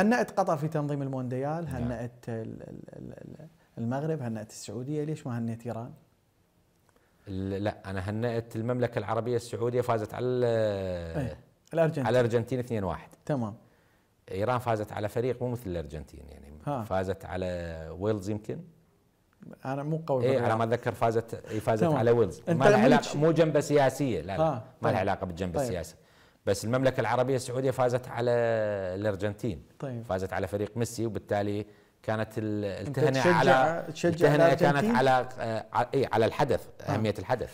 هنأت قطر في تنظيم المونديال نعم. هنأت المغرب هنأت السعودية ليش ما هنأت إيران لا أنا هنأت المملكة العربية السعودية فازت على ايه الأرجنتين على الأرجنتين 2-1 تمام إيران فازت على فريق مو مثل الأرجنتين يعني ها. فازت على ويلز يمكن انا مو قوي اي على ما اتذكر فازت إيه، فازت على ويلز ما لها علاقه مو جنبه سياسيه لا, لا ما لها طيب. علاقه بالجنبه طيب. السياسي بس المملكه العربيه السعوديه فازت على الارجنتين طيب. فازت على فريق ميسي وبالتالي كانت التهنئه على التهنئه كانت على اي على الحدث آه. اهميه الحدث